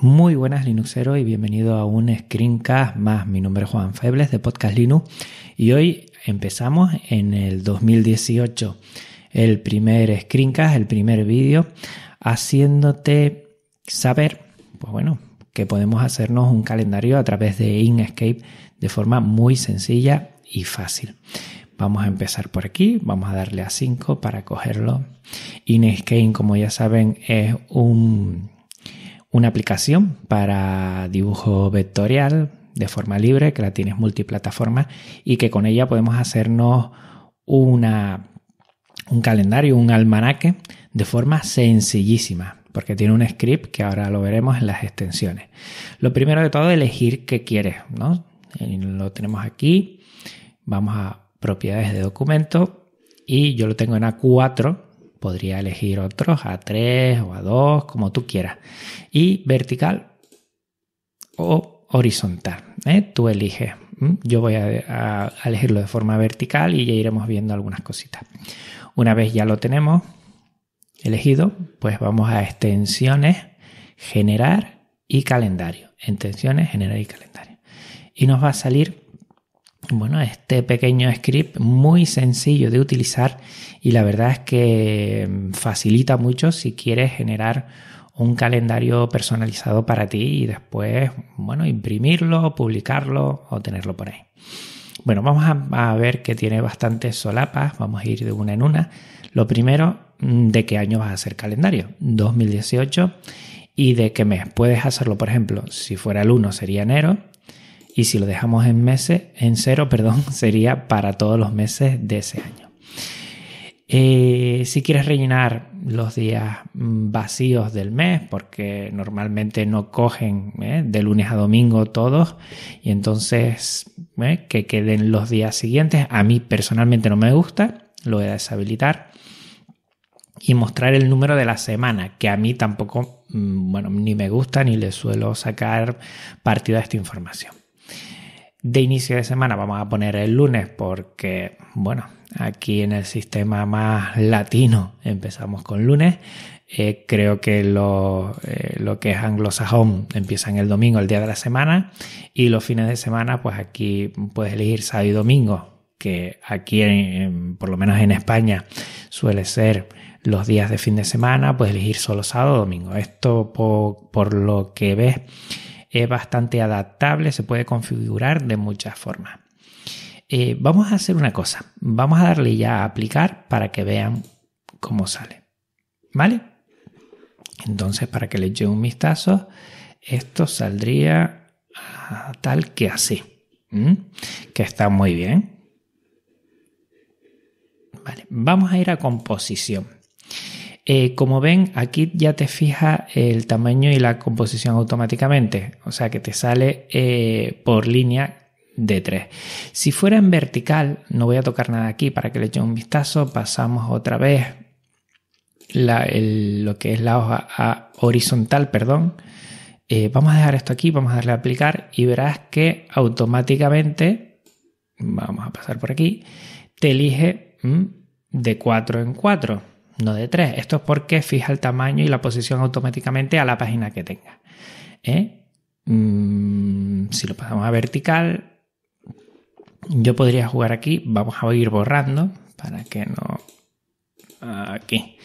Muy buenas Linuxero y bienvenido a un screencast más. Mi nombre es Juan Febles de Podcast Linux y hoy empezamos en el 2018 el primer screencast, el primer vídeo, haciéndote saber, pues bueno, que podemos hacernos un calendario a través de Inkscape de forma muy sencilla y fácil. Vamos a empezar por aquí, vamos a darle a 5 para cogerlo. Inkscape, como ya saben, es un una aplicación para dibujo vectorial de forma libre, que la tienes multiplataforma y que con ella podemos hacernos una, un calendario, un almanaque de forma sencillísima, porque tiene un script que ahora lo veremos en las extensiones. Lo primero de todo, elegir qué quieres, ¿no? Eh, lo tenemos aquí, vamos a propiedades de documento y yo lo tengo en A4 podría elegir otros a 3 o a 2, como tú quieras. Y vertical o horizontal, ¿eh? tú eliges. Yo voy a, a elegirlo de forma vertical y ya iremos viendo algunas cositas. Una vez ya lo tenemos elegido, pues vamos a extensiones, generar y calendario. Extensiones, generar y calendario. Y nos va a salir bueno, este pequeño script muy sencillo de utilizar y la verdad es que facilita mucho si quieres generar un calendario personalizado para ti y después, bueno, imprimirlo, publicarlo o tenerlo por ahí. Bueno, vamos a, ver que tiene bastantes solapas, vamos a ir de una en una. Lo primero, mm, ¿de qué año vas a hacer calendario? 2018 y de qué mes. Puedes hacerlo, por ejemplo, si fuera el 1 sería enero, y si lo dejamos en meses, en cero, perdón, sería para todos los meses de ese año. Eh, si quieres rellenar los días mm, vacíos del mes, porque normalmente no cogen eh, de lunes a domingo todos, y entonces eh, que queden los días siguientes, a mí personalmente no me gusta, lo voy a deshabilitar y mostrar el número de la semana, que a mí tampoco, mm, bueno, ni me gusta ni le suelo sacar partido a esta información. De inicio de semana vamos a poner el lunes porque, bueno, aquí en el sistema más latino empezamos con lunes. Eh, creo que lo, eh, lo, que es anglosajón empiezan el domingo, el día de la semana, y los fines de semana, pues aquí puedes elegir sábado y domingo, que aquí, por lo menos en España, suele ser los días de fin de semana, puedes elegir solo sábado o domingo. Esto por lo que ves es bastante adaptable, se puede configurar de muchas formas. Eh, vamos a hacer una cosa, vamos a darle ya a aplicar para que vean cómo sale. ¿Vale? Entonces, para que le eche un vistazo, esto saldría tal que así, que está muy bien. Vale, vamos a ir a composición. Eh, como ven, aquí ya te fija el tamaño y la composición automáticamente, o sea que te sale eh, por línea de 3. Si fuera en vertical, no voy a tocar nada aquí para que le eche un vistazo, pasamos otra vez lo que es la hoja horizontal, perdón. Eh, vamos a dejar esto aquí, vamos a darle a aplicar y verás que automáticamente, vamos a pasar por aquí, te elige mm, de 4 en 4 no de 3. Esto es porque fija el tamaño y la posición automáticamente a la página que tenga. ¿eh? Mm, si lo pasamos a vertical, yo podría jugar aquí. Vamos a ir borrando para que no... Aquí.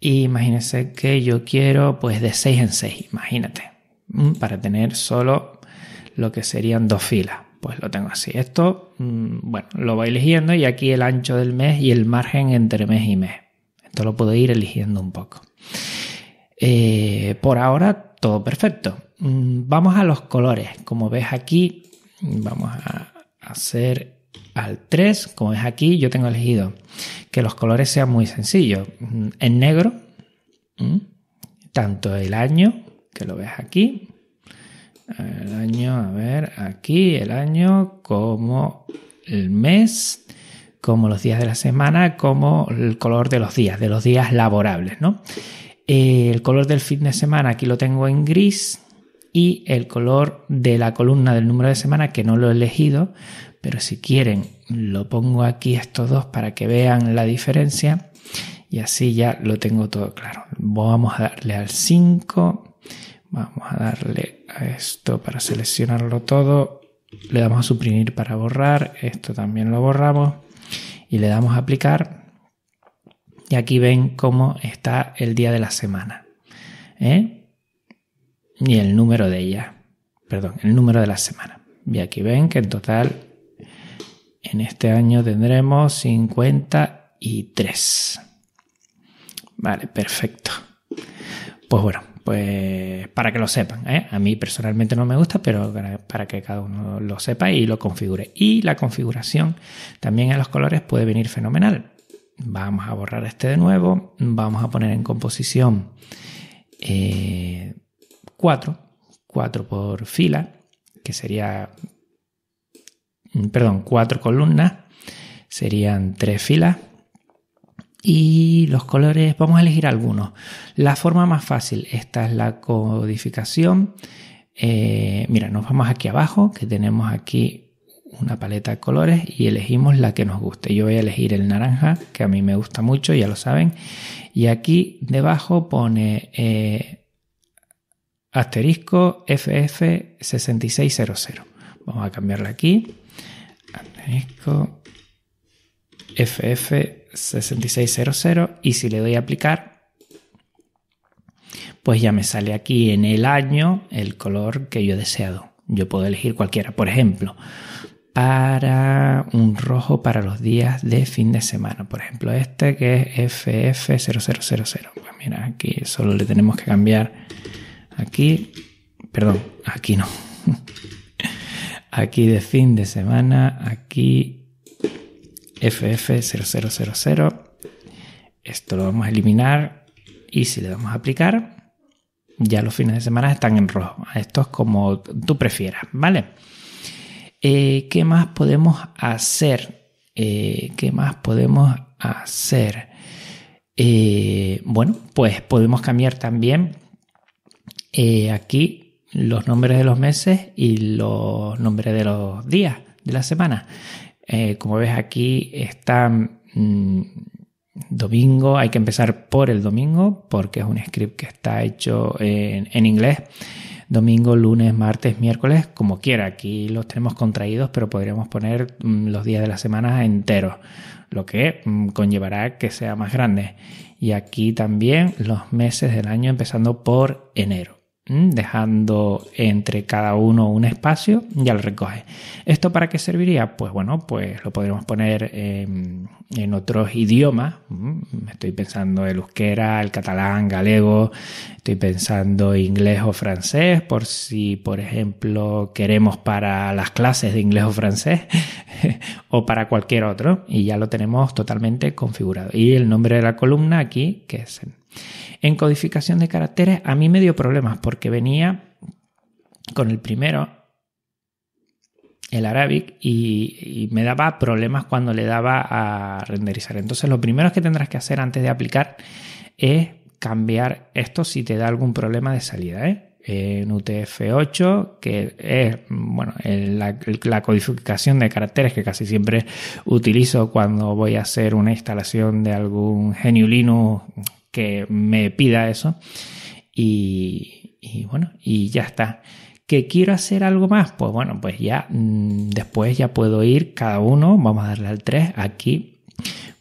Imagínense que yo quiero pues de 6 en 6, imagínate. Mm, para tener solo lo que serían dos filas. Pues lo tengo así. Esto, mm, bueno, lo voy eligiendo y aquí el ancho del mes y el margen entre mes y mes. Esto lo puedo ir eligiendo un poco. Eh, por ahora, todo perfecto. Mm, vamos a los colores. Como ves aquí, vamos a hacer al 3. Como ves aquí, yo tengo elegido que los colores sean muy sencillos. Mm, en negro, mm, tanto el año, que lo ves aquí, el año, a ver, aquí el año como el mes como los días de la semana, como el color de los días, de los días laborables, ¿no? Eh, el color del fin de semana aquí lo tengo en gris y el color de la columna del número de semana que no lo he elegido, pero si quieren lo pongo aquí estos dos para que vean la diferencia y así ya lo tengo todo claro. Vamos a darle al 5, vamos a darle a esto para seleccionarlo todo, le damos a suprimir para borrar, esto también lo borramos y le damos a aplicar. Y aquí ven cómo está el día de la semana. ¿eh? Y el número de ella. Perdón, el número de la semana. Y aquí ven que en total en este año tendremos 53. Vale, perfecto. Pues bueno, pues para que lo sepan. ¿eh? A mí personalmente no me gusta, pero para que cada uno lo sepa y lo configure. Y la configuración también en los colores puede venir fenomenal. Vamos a borrar este de nuevo, vamos a poner en composición eh, 4, 4 por fila, que sería, perdón, 4 columnas, serían 3 filas y los colores, vamos a elegir algunos. La forma más fácil, esta es la codificación. Eh, mira, nos vamos aquí abajo, que tenemos aquí una paleta de colores y elegimos la que nos guste. Yo voy a elegir el naranja, que a mí me gusta mucho, ya lo saben. Y aquí debajo pone eh, asterisco FF6600. Vamos a cambiarla aquí. Asterisco FF6600. 6600 y si le doy a aplicar, pues ya me sale aquí en el año el color que yo he deseado. Yo puedo elegir cualquiera, por ejemplo, para un rojo para los días de fin de semana. Por ejemplo, este que es FF0000. Pues mira, aquí solo le tenemos que cambiar aquí, perdón, aquí no. Aquí de fin de semana, aquí FF0000. Esto lo vamos a eliminar y si le damos a aplicar, ya los fines de semana están en rojo. Esto es como tú prefieras, ¿vale? Eh, ¿Qué más podemos hacer? Eh, ¿Qué más podemos hacer? Eh, bueno, pues podemos cambiar también aquí los nombres de los meses y los nombres de los días de la semana. Eh, como ves aquí, está mm, domingo, hay que empezar por el domingo porque es un script que está hecho en, inglés. Domingo, lunes, martes, miércoles, como quiera. Aquí los tenemos contraídos, pero podríamos poner mm, los días de la semana enteros, lo que mm, conllevará que sea más grande. Y aquí también los meses del año empezando por enero. Mm, dejando entre cada uno un espacio, ya lo recoge. ¿Esto para qué serviría? Pues bueno, pues lo podremos poner en, otros idiomas. Mm, estoy pensando el euskera, el catalán, galego, estoy pensando inglés o francés, por si, por ejemplo, queremos para las clases de inglés o francés o para cualquier otro. Y ya lo tenemos totalmente configurado. Y el nombre de la columna aquí, que es en codificación de caracteres a mí me dio problemas porque venía con el primero, el Arabic, y, me daba problemas cuando le daba a renderizar. Entonces lo primero que tendrás que hacer antes de aplicar es cambiar esto si te da algún problema de salida. ¿eh? En UTF-8, que es bueno, la, codificación de caracteres que casi siempre utilizo cuando voy a hacer una instalación de algún GNU Linux que me pida eso. Y, bueno, y ya está. ¿Que quiero hacer algo más? Pues bueno, pues ya mm, después ya puedo ir cada uno, vamos a darle al 3 aquí,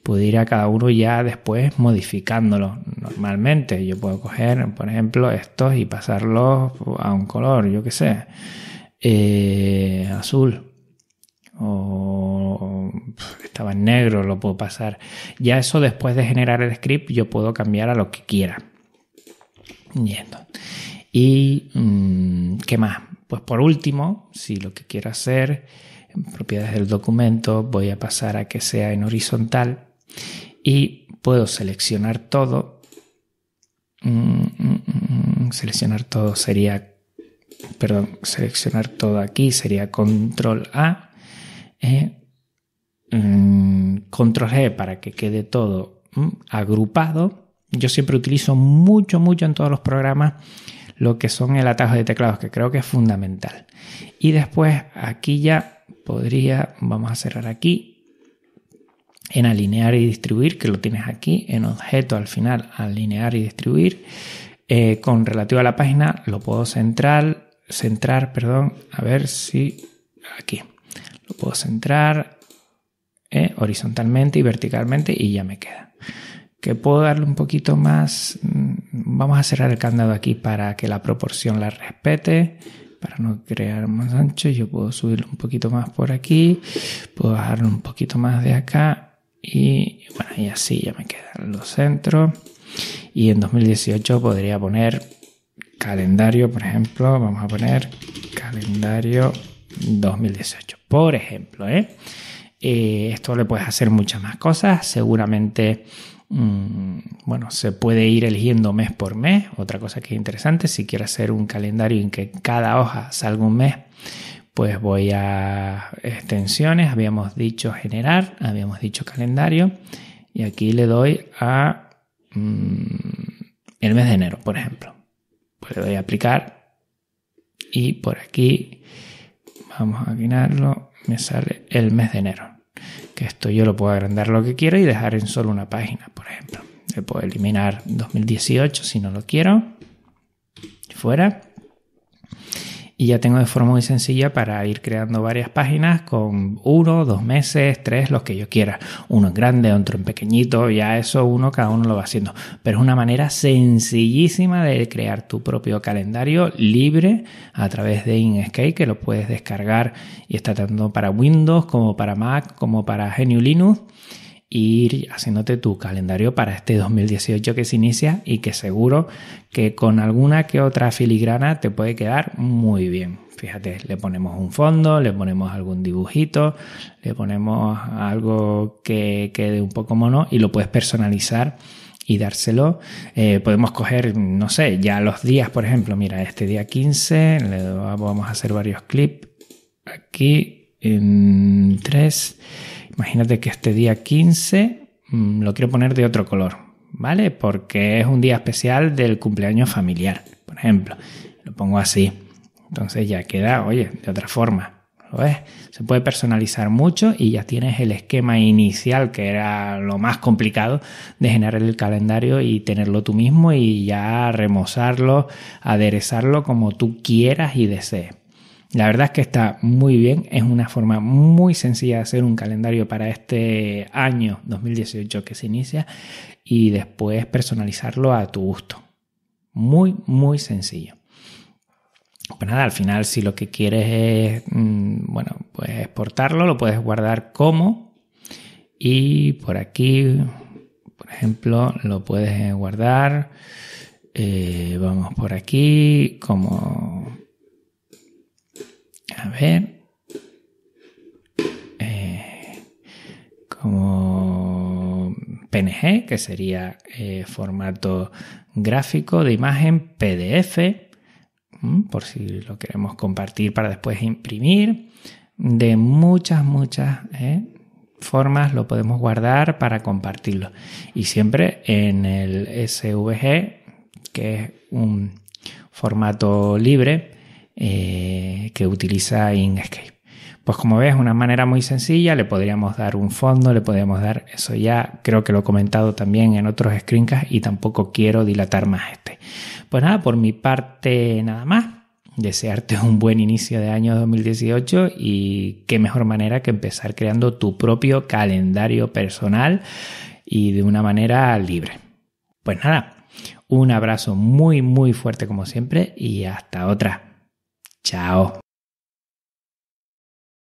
puedo ir a cada uno ya después modificándolo. Normalmente yo puedo coger, por ejemplo, estos y pasarlos a un color, yo que sé, eh, azul o estaba en negro, lo puedo pasar. Ya eso después de generar el script yo puedo cambiar a lo que quiera. ¿Y mm, qué más? Pues por último, si lo que quiero hacer, en propiedades del documento, voy a pasar a que sea en horizontal y puedo seleccionar todo. Mm, mm, seleccionar todo sería, perdón, seleccionar todo aquí sería control A. Eh, Mm, control G para que quede todo mm, agrupado. Yo siempre utilizo mucho, mucho en todos los programas lo que son el atajo de teclados, que creo que es fundamental. Y después aquí ya podría, vamos a cerrar aquí, en alinear y distribuir, que lo tienes aquí, en objeto al final, alinear y distribuir. Eh, con relativo a la página, lo puedo centrar, centrar, perdón, a ver si aquí. Lo puedo centrar, ¿eh? horizontalmente y verticalmente y ya me queda. Que puedo darle un poquito más, mm, vamos a cerrar el candado aquí para que la proporción la respete, para no crear más ancho, yo puedo subir un poquito más por aquí, puedo bajarlo un poquito más de acá y bueno, y así ya me quedan los centros. Y en 2018 podría poner calendario, por ejemplo, vamos a poner calendario 2018, por ejemplo, ¿eh? Eh, esto le puedes hacer muchas más cosas. Seguramente, mm, bueno, se puede ir eligiendo mes por mes. Otra cosa que es interesante, si quieres hacer un calendario en que cada hoja salga un mes, pues voy a extensiones, habíamos dicho generar, habíamos dicho calendario, y aquí le doy a mm, el mes de enero, por ejemplo. Pues le doy a aplicar y por aquí vamos a guinarlo me sale el mes de enero. Que esto yo lo puedo agrandar lo que quiero y dejar en solo una página, por ejemplo. Le puedo eliminar 2018 si no lo quiero. Fuera. Y ya tengo de forma muy sencilla para ir creando varias páginas con uno, dos meses, tres, los que yo quiera. Uno en grande, otro en pequeñito, ya eso uno cada uno lo va haciendo. Pero es una manera sencillísima de crear tu propio calendario libre a través de Inkscape que lo puedes descargar y está tanto para Windows como para Mac como para GNU Linux ir haciéndote tu calendario para este 2018 que se inicia y que seguro que con alguna que otra filigrana te puede quedar muy bien. Fíjate, le ponemos un fondo, le ponemos algún dibujito, le ponemos algo que quede un poco mono y lo puedes personalizar y dárselo. Eh, podemos coger, no sé, ya los días, por ejemplo, mira, este día 15, le vamos a hacer varios clips. Aquí, en 3. Imagínate que este día 15 mm, lo quiero poner de otro color, ¿vale? Porque es un día especial del cumpleaños familiar, por ejemplo. Lo pongo así. Entonces ya queda, oye, de otra forma. ¿Lo ves? Se puede personalizar mucho y ya tienes el esquema inicial, que era lo más complicado de generar el calendario y tenerlo tú mismo y ya remozarlo, aderezarlo como tú quieras y desees. La verdad es que está muy bien, es una forma muy sencilla de hacer un calendario para este año 2018 que se inicia y después personalizarlo a tu gusto. Muy, muy sencillo. Pues nada, al final si lo que quieres es, mm, bueno, pues exportarlo, lo puedes guardar como y por aquí, por ejemplo, lo puedes guardar, eh, vamos por aquí como a ver. Eh, como PNG, que sería eh, formato gráfico de imagen PDF, por si lo queremos compartir para después imprimir. De muchas, muchas eh, formas lo podemos guardar para compartirlo. Y siempre en el SVG, que es un formato libre, eh, que utiliza Inkscape. Pues como ves, una manera muy sencilla, le podríamos dar un fondo, le podríamos dar eso ya, creo que lo he comentado también en otros screencasts y tampoco quiero dilatar más este. Pues nada, por mi parte nada más desearte un buen inicio de año 2018 y qué mejor manera que empezar creando tu propio calendario personal y de una manera libre. Pues nada, un abrazo muy muy fuerte como siempre y hasta otra. 加油！